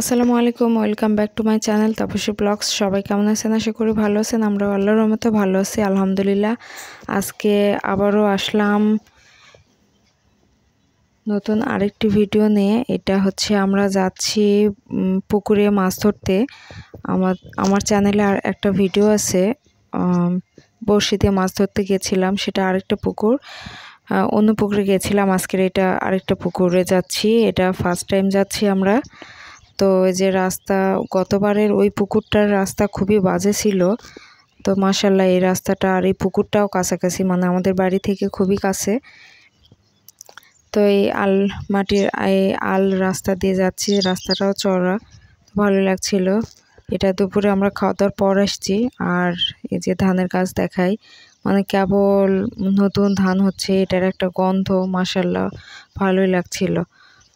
আসসালামু আলাইকুম welcome back to my channel Tapasi blogs সবাই কেমন আছেন আশা করি ভালো আছেন আমরা আল্লাহর রহমতে ভালো আছি আলহামদুলিল্লাহ আজকে আবারও আসলাম নতুন আরেকটি ভিডিও নিয়ে এটা হচ্ছে আমরা যাচ্ছি পুকুরে মাছ ধরতে আমার আমার চ্যানেলে আর একটা ভিডিও আছে বড়শি দিয়ে মাছ ধরতে গেছিলাম সেটা আরেকটা পুকুর অন্য পুকুরে গেছিলাম আজকের এটা আরেকটা পুকুরে যাচ্ছি এটা ফার্স্ট টাইম যাচ্ছি আমরা তো যে রাস্তা গতবারের ওই পুকুরটার রাস্তা খুবই বাজে ছিল তো মাসাল্লাহ এই রাস্তাটা আর এই পুকুরটাও কাছাকাছি মানে আমাদের বাড়ি থেকে খুবই কাছে তো এই আল মাটির এই আল রাস্তা দিয়ে যাচ্ছি রাস্তাটাও চড়া ভালো লাগছিল এটা দুপুরে আমরা খাওয়া দাওয়ার পর আসছি আর এই যে ধানের গাছ দেখাই মানে কেবল নতুন ধান হচ্ছে এটার একটা গন্ধ মাসাল্লাহ ভালোই লাগছিল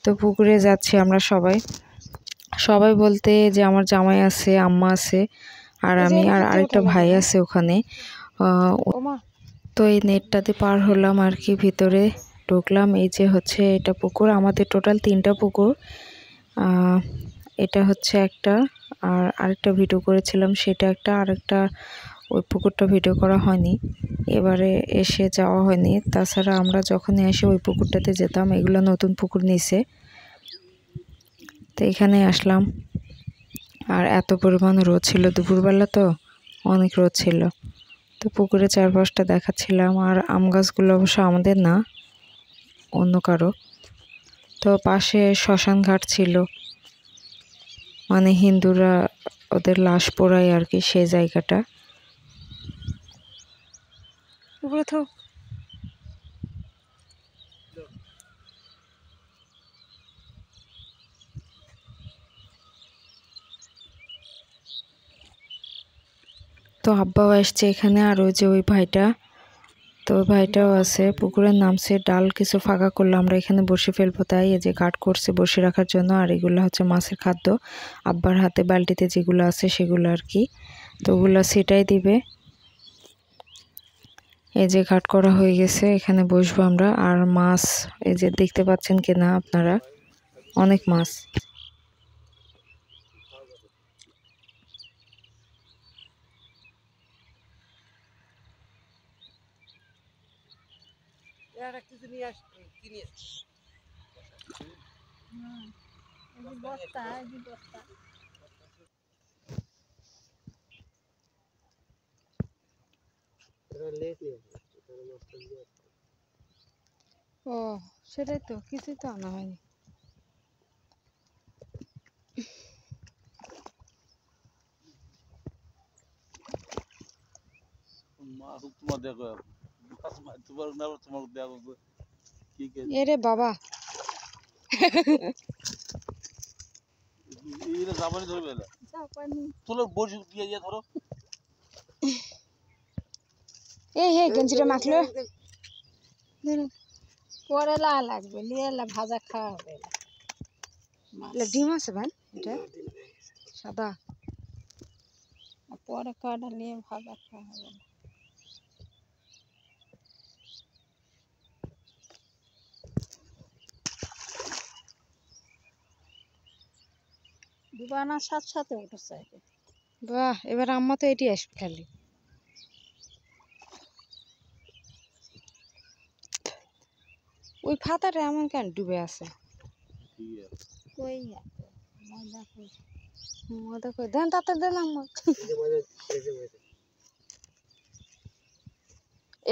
তো পুকুরে যাচ্ছি আমরা সবাই সবাই বলতে যে আমার জামাই আছে আম্মা আছে আর আমি আর আরেকটা ভাই আছে ওখানে তো এই নেটটাতে পার হলাম আর কি ভিতরে ঢুকলাম এই যে হচ্ছে এটা পুকুর আমাদের টোটাল তিনটা পুকুর এটা হচ্ছে একটা আর আরেকটা ভিডিও করেছিলাম সেটা একটা আরেকটা ওই পুকুরটা ভিডিও করা হয়নি এবারে এসে যাওয়া হয়নি তাছাড়া আমরা যখনই এসে ওই পুকুরটাতে যেতাম এগুলো নতুন পুকুর নিচে তো এখানে আসলাম আর এত পরিমাণ রোদ ছিল দুপুরবেলা তো অনেক রোদ ছিল তো পুকুরে চারপাশটা দেখাচ্ছিলাম আর আম গাছগুলো অবশ্য আমাদের না অন্য কারো তো পাশে শ্মশান ঘাট ছিল মানে হিন্দুরা ওদের লাশ পোড়ায় আর কি সেই জায়গাটা তো আব্বাও আসছে এখানে আর ওই যে ওই ভাইটা তো ওই ভাইটাও আছে পুকুরের নামছে ডাল কিছু ফাঁকা করলো আমরা এখানে বসে ফেলবো তাই এই যে ঘাট করছে বসে রাখার জন্য আর এগুলো হচ্ছে মাছের খাদ্য আব্বার হাতে বালটিতে যেগুলো আছে সেগুলো আর কি তো ওগুলো সেটাই দিবে এই যে ঘাট করা হয়ে গেছে এখানে বসবো আমরা আর মাছ এই যে দেখতে পাচ্ছেন কিনা আপনারা অনেক মাছ quinhas, quinhas. Hum, de botar, de botar. ও সেটাই তো কিছুই তো আনা হয়নি ما هو تما دغه ما تبر نه এরে বাবা এইটা জাপানি ধরবে না জাপানি তোর বসে দিয়ে দিয়ে ধরো এই হে গেঞ্জিটা মাখলো পরে লাল লাগবে নিয়ে ভাজা খাওয়া হবে ডিম আছে ভাই এটা সাদা পরে কাটা নিয়ে ভাজা খাওয়া হবে দুবার সাত সাথে উঠেছে বাহ এবার আম্মা তো এটি আসবে খালি ওই ফাতাটা এমন কেন ডুবে আছে মজা দেন তাতে দিলাম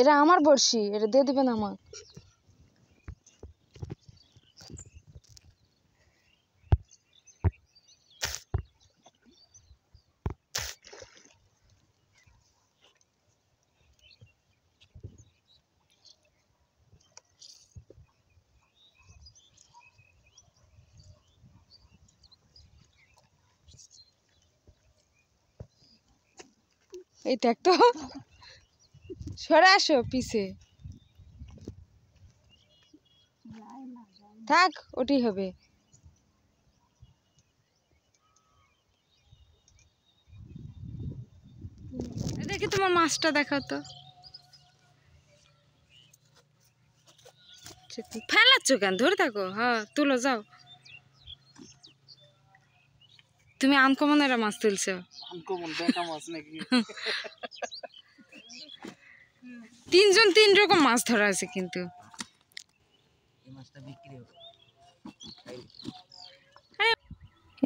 এটা আমার বড়শি এটা দিয়ে দিবেন আমার এইটা একটা সরে আসো পিছে থাক ওটি হবে দেখি তোমার মাছটা দেখা তো ফেলাচ্ছ কেন ধরে থাকো হ্যাঁ তুলো যাও তুমি আনকমন এরা মাছ তুলছো আনকমন দেখা মাছ নাকি তিনজন তিন রকম মাছ ধরা আছে কিন্তু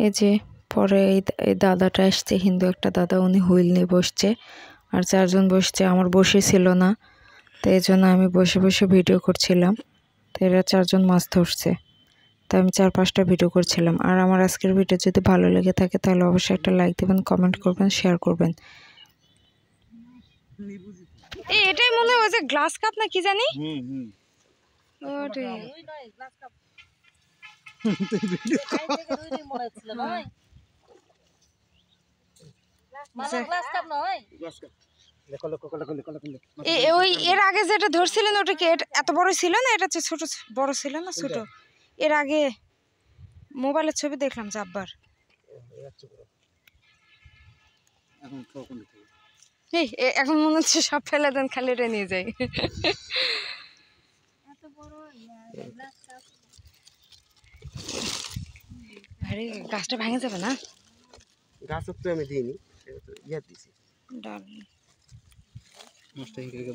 এই যে পরে এই দাদাটা আসছে হিন্দু একটা দাদা উনি হুইল নিয়ে বসছে আর চারজন বসছে আমার বসে ছিল না তো এই জন্য আমি বসে বসে ভিডিও করছিলাম তো এরা চারজন মাছ ধরছে তো আমি চার পাঁচটা ভিডিও করছিলাম আর আমার আজকের ভিডিও যদি ভালো লেগে থাকে তাহলে অবশ্যই একটা লাইক দেবেন কমেন্ট করবেন শেয়ার করবেন এটাই মনে হয় যে গ্লাস কাপ না কি জানি এর আগে যেটা ধরছিলেন ওটা কি এত বড় ছিল না এটা ছোট বড় ছিল না ছোট এর আগে মোবাইলের ছবি দেখলাম যে এখন মনে হচ্ছে সব ফেলে দেন খালি এটা নিয়ে যাই গাছটা ভাঙে যাবে না গাছ তো আমি দিইনি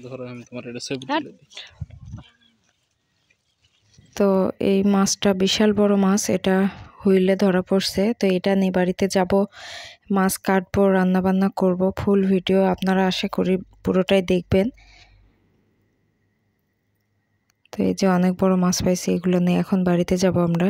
ধরো আমি তোমার তো এই মাছটা বিশাল বড় মাছ এটা হুইলে ধরা পড়ছে তো এটা নিয়ে বাড়িতে যাব মাছ কাটবো রান্নাবান্না করব ফুল ভিডিও আপনারা আশা করি পুরোটাই দেখবেন তো এই যে অনেক বড় মাছ পাইছি এগুলো নিয়ে এখন বাড়িতে যাব আমরা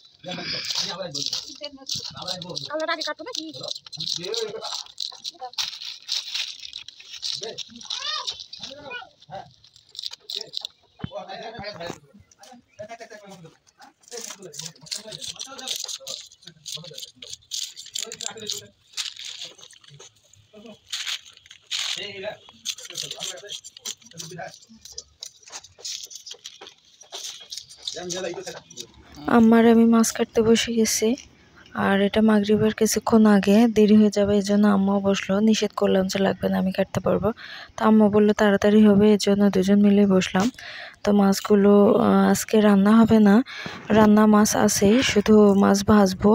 kalau tadi kartu lagi Yang jalan itu sana. আমার আমি মাছ কাটতে বসে গেছি আর এটা মাগরিবার কিছুক্ষণ আগে দেরি হয়ে যাবে এই জন্য আম্মাও বসলো নিষেধ করলাম যে লাগবে না আমি কাটতে পারবো তো আম্মা বললো তাড়াতাড়ি হবে এই জন্য দুজন মিলে বসলাম তো মাছগুলো আজকে রান্না হবে না রান্না মাছ আছেই শুধু মাছ ভাজবো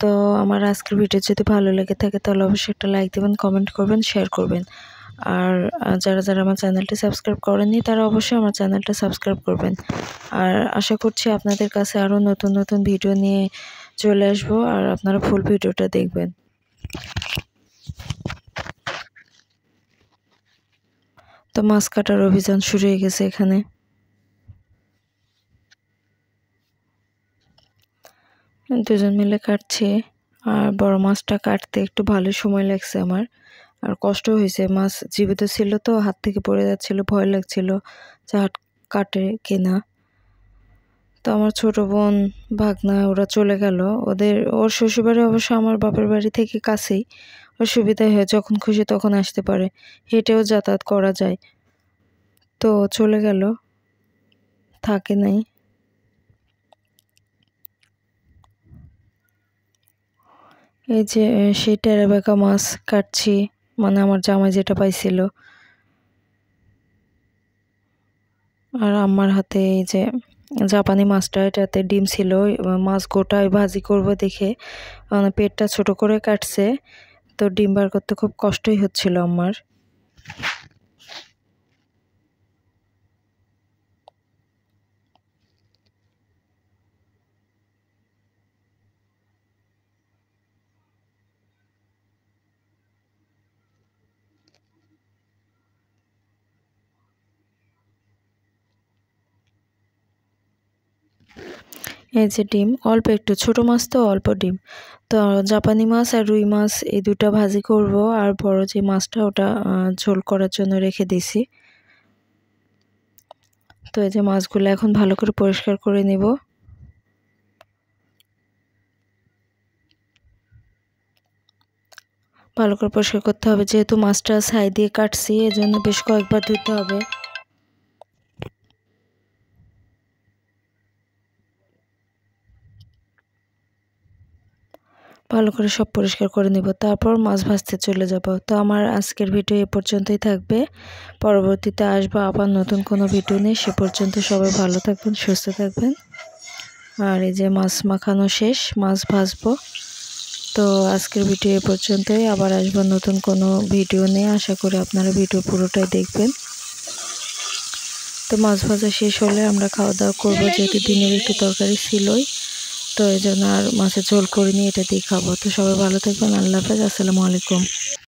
তো আমার আজকের ভিডিও যদি ভালো লেগে থাকে তাহলে অবশ্যই একটা লাইক দেবেন কমেন্ট করবেন শেয়ার করবেন আর যারা যারা আমার চ্যানেলটি সাবস্ক্রাইব করেননি তারা অবশ্যই আমার চ্যানেলটা সাবস্ক্রাইব করবেন আর আশা করছি আপনাদের কাছে আরও নতুন নতুন ভিডিও নিয়ে চলে আসবো আর আপনারা ফুল ভিডিওটা দেখবেন তো মাছ কাটার অভিযান শুরু হয়ে গেছে এখানে দুজন মিলে কাটছে আর বড় মাছটা কাটতে একটু ভালো সময় লাগছে আমার আর কষ্ট হয়েছে মাছ জীবিত ছিল তো হাত থেকে পড়ে যাচ্ছিল ভয় লাগছিল চাট কাটে কেনা তো আমার ছোট বোন ভাগনা ওরা চলে গেল ওদের ওর শ্বশুরবাড়ি অবশ্য আমার বাপের বাড়ি থেকে কাছেই ওর সুবিধা হয় যখন খুশি তখন আসতে পারে হেঁটেও যাতায়াত করা যায় তো চলে গেল থাকে নাই এই যে সেই টেরাবেকা মাছ কাটছি মানে আমার জামাই যেটা পাইছিল আর আমার হাতে এই যে জাপানি মাছটা এটাতে ডিম ছিল মাছ গোটায় ভাজি করব দেখে মানে পেটটা ছোট করে কাটছে তো ডিম বার করতে খুব কষ্টই হচ্ছিল আমার এই যে ডিম অল্প একটু ছোট মাছ তো অল্প ডিম তো জাপানি মাছ আর রুই মাছ এই দুটা ভাজি করব আর বড় যে মাছটা ওটা ঝোল করার জন্য রেখে দিছি তো এই যে মাছগুলো এখন ভালো করে পরিষ্কার করে নেব ভালো করে পরিষ্কার করতে হবে যেহেতু মাছটা ছাই দিয়ে কাটছি এজন্য বেশ কয়েকবার ধুতে হবে ভালো করে সব পরিষ্কার করে নিব তারপর মাছ ভাজতে চলে যাব তো আমার আজকের ভিডিও এ পর্যন্তই থাকবে পরবর্তীতে আসবো আবার নতুন কোনো ভিডিও নেই সে পর্যন্ত সবাই ভালো থাকবেন সুস্থ থাকবেন আর এই যে মাছ মাখানো শেষ মাছ ভাজবো তো আজকের ভিডিও এ পর্যন্তই আবার আসবো নতুন কোনো ভিডিও নেই আশা করি আপনারা ভিডিও পুরোটাই দেখবেন তো মাছ ভাজা শেষ হলে আমরা খাওয়া দাওয়া করবো যেহেতু দিনের একটু তরকারি ছিলই তো এই জন্য আর মাছের ঝোল করিনি এটা দিয়ে খাবো তো সবাই ভালো থাকবেন আল্লাহ হাফেজ আসসালামু আলাইকুম